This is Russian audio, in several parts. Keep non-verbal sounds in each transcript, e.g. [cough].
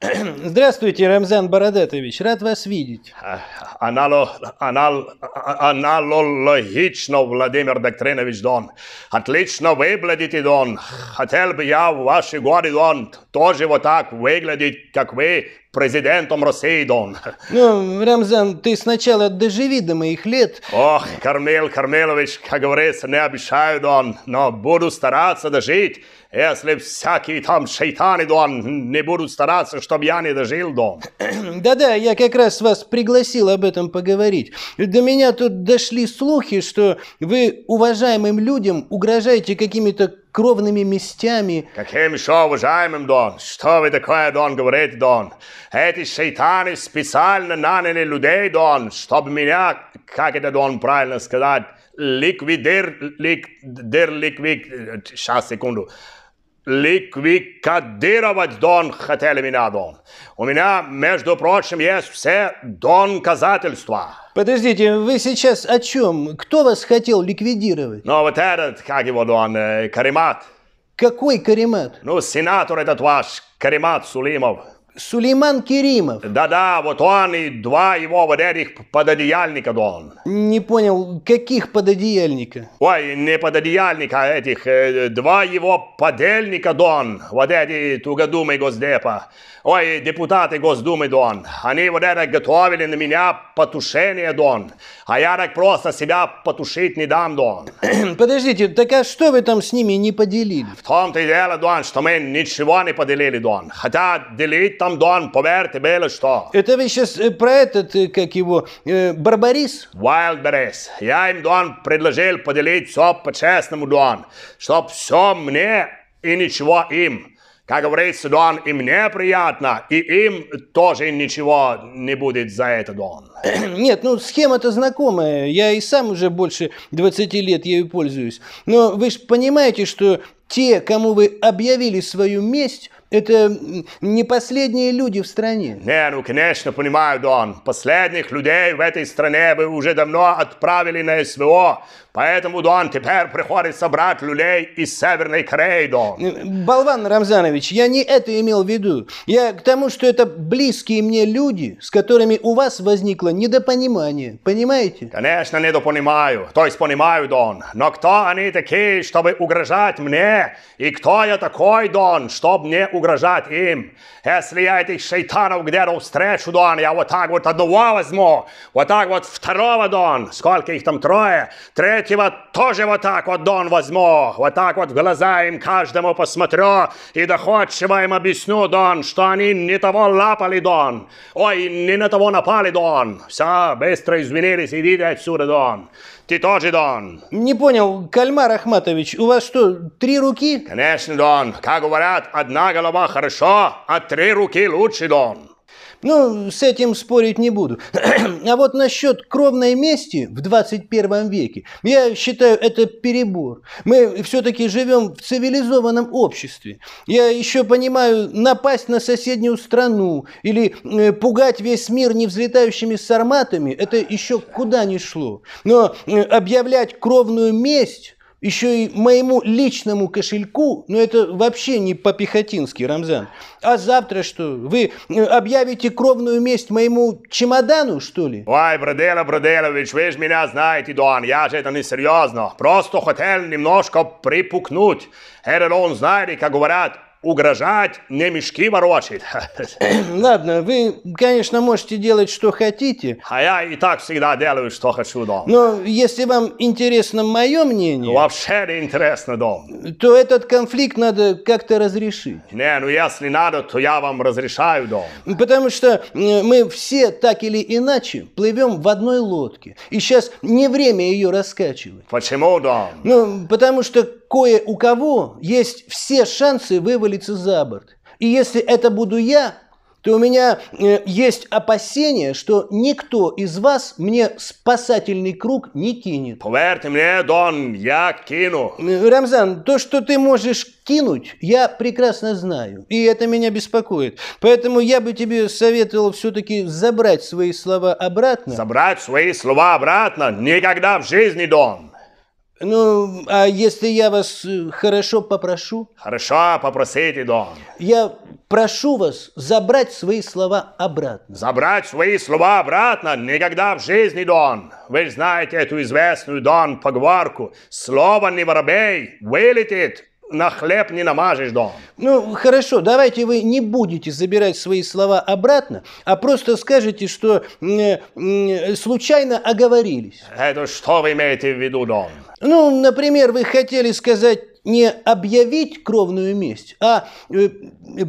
[clears throat] Здравствуйте, Рамзан Бородатович, рад вас видеть. Э, анало, анал, аналогично, Владимир Доктринович Дон. Отлично выглядите, Дон. Хотел бы я в ваши годы, Дон, тоже вот так выглядеть, как вы, президентом России, Дон. Ну, Рамзан, ты сначала доживи до моих лет. Ох, Кармил Кармилович, как говорится, не обещаю, Дон, но буду стараться дожить. Если всякие там шайтаны, Дон, не будут стараться, чтобы я не дожил, Дон. [clears throat] Да-да, я как раз вас пригласил об этом поговорить. До меня тут дошли слухи, что вы уважаемым людям угрожаете какими-то кровными местями. Каким еще уважаемым, Дон? Что вы такое, Дон, говорите, Дон? Эти шайтаны специально наняли людей, Дон, чтобы меня, как это, Дон, правильно сказать, ликвидир, лик, дир, ликвид, сейчас, секунду, ликвидировать Дон хотели меня, Дон. У меня, между прочим, есть все Дон-казательства. Подождите, вы сейчас о чем? Кто вас хотел ликвидировать? Ну, вот этот, как его, Дон, э, Каримат. Какой Каримат? Ну, сенатор этот ваш, Каримат Сулимов. Сулейман Керимов. Да-да, вот он и два его вот этих пододеяльника дон. Не понял, каких пододеяльника? Ой, не пододеяльника, а этих, э, два его подельника дон, вот эти тугодумы госдепа. Ой, депутаты Госдумы дон, они вот это готовили на меня потушение дон, а я так просто себя потушить не дам дон. [clears throat] Подождите, так а что вы там с ними не поделили? В том-то и дело, Дон, что мы ничего не поделили, Дон. Хотя делить-то нам, Дон, поверь, тебе что? Это вы сейчас э, про этот, э, как его, э, Барбарис? Wildberries. Я им, Дон, предложил поделить все по-честному, Дон. Чтоб все мне и ничего им. Как говорится, Дон, и мне приятно, и им тоже ничего не будет за это, Дон. [clears throat] Нет, ну схема-то знакомая. Я и сам уже больше 20 лет ею пользуюсь. Но вы же понимаете, что те, кому вы объявили свою месть, это не последние люди в стране. Не, ну, конечно, понимаю, Дон. Последних людей в этой стране вы уже давно отправили на СВО. Поэтому, Дон, теперь приходится брать людей из Северной Кореи, Дон. Э, Болван Рамзанович, я не это имел в виду. Я к тому, что это близкие мне люди, с которыми у вас возникло недопонимание. Понимаете? Конечно, недопонимаю. То есть понимаю, Дон. Но кто они такие, чтобы угрожать мне? И кто я такой, Дон, чтобы мне угрожать? угрожать им. Если я этих шейтанов, где-то встречу, Дон, я вот так вот одного возьму, вот так вот второго, Дон, сколько их там трое, третьего тоже вот так вот, Дон, возьму, вот так вот в глаза им каждому посмотрю и доходчиво им объясню, Дон, что они не того лапали, Дон, ой, не на того напали, Дон. Все, быстро извинились, идите отсюда, Дон. Ты тоже, Дон. Не понял, Кальмар Ахматович, у вас что, три руки? Конечно, Дон. Как говорят, одна голова голова хорошо, а три руки лучше, Дон. Ну, с этим спорить не буду. [clears throat] А вот насчет кровной мести в 21 веке, я считаю, это перебор. Мы все-таки живем в цивилизованном обществе. Я еще понимаю, напасть на соседнюю страну или э, пугать весь мир невзлетающими сарматами, это еще куда ни шло. Но э, объявлять кровную месть еще и моему личному кошельку, ну это вообще не по-пехотински, Рамзан. А завтра что, вы э, объявите кровную месть моему чемодану, что ли? Ой, Брадело Браделович, вы же меня знаете, Дуан, я же это не серьезно. Просто хотел немножко припукнуть. Это он, знаете, как говорят, угрожать не мешки ворочит. [clears throat] Ладно, вы, конечно, можете делать, что хотите. А я и так всегда делаю, что хочу, дом. Но если вам интересно мое мнение... Вообще не интересно, дом. То этот конфликт надо как-то разрешить. Не, ну если надо, то я вам разрешаю, дом. Потому что мы все так или иначе плывем в одной лодке. И сейчас не время ее раскачивать. Почему, дом? Ну, потому что кое у кого есть все шансы вывалиться за борт. И если это буду я, то у меня э, есть опасение, что никто из вас мне спасательный круг не кинет. Поверьте мне, Дон, я кину. Рамзан, то, что ты можешь кинуть, я прекрасно знаю. И это меня беспокоит. Поэтому я бы тебе советовал все-таки забрать свои слова обратно. Забрать свои слова обратно? Никогда в жизни, Дон. Ну, а если я вас э, хорошо попрошу? Хорошо, попросите, Дон. Я прошу вас забрать свои слова обратно. Забрать свои слова обратно? Никогда в жизни, Дон. Вы знаете эту известную, Дон, поговорку. Слово не воробей, вылетит, на хлеб не намажешь, Дон. Ну, хорошо, давайте вы не будете забирать свои слова обратно, а просто скажете, что э, э, случайно оговорились. Это что вы имеете в виду, Дон? Ну, например, вы хотели сказать не объявить кровную месть, а э,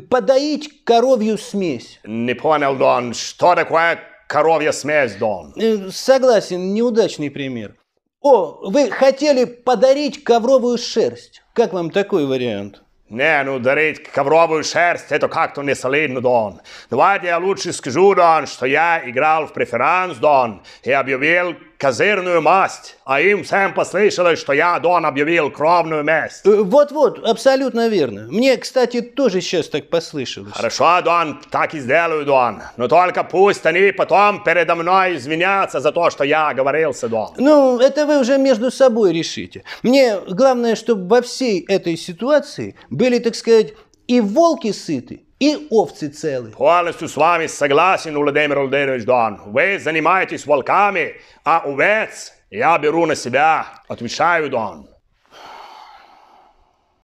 подоить коровью смесь. Не понял, Дон, что такое коровья смесь, Дон? Э, согласен, неудачный пример. О, вы хотели подарить ковровую шерсть. Как вам такой вариант? Не, ну дарить ковровую шерсть, это как-то не солидно, Дон. Давайте я лучше скажу, Дон, что я играл в преферанс, Дон, и объявил козырную масть, а им всем послышалось, что я, Дон, объявил кровную месть. Э, вот-вот, абсолютно верно. Мне, кстати, тоже сейчас так послышалось. Хорошо, Дон, так и сделаю, Дон. Но только пусть они потом передо мной извинятся за то, что я оговорился, Дон. Ну, это вы уже между собой решите. Мне главное, чтобы во всей этой ситуации были, так сказать, и волки сыты, и овцы целы. Полностью с вами согласен, Владимир Владимирович Дон. Вы занимаетесь волками, а овец я беру на себя. Отвечаю, Дон.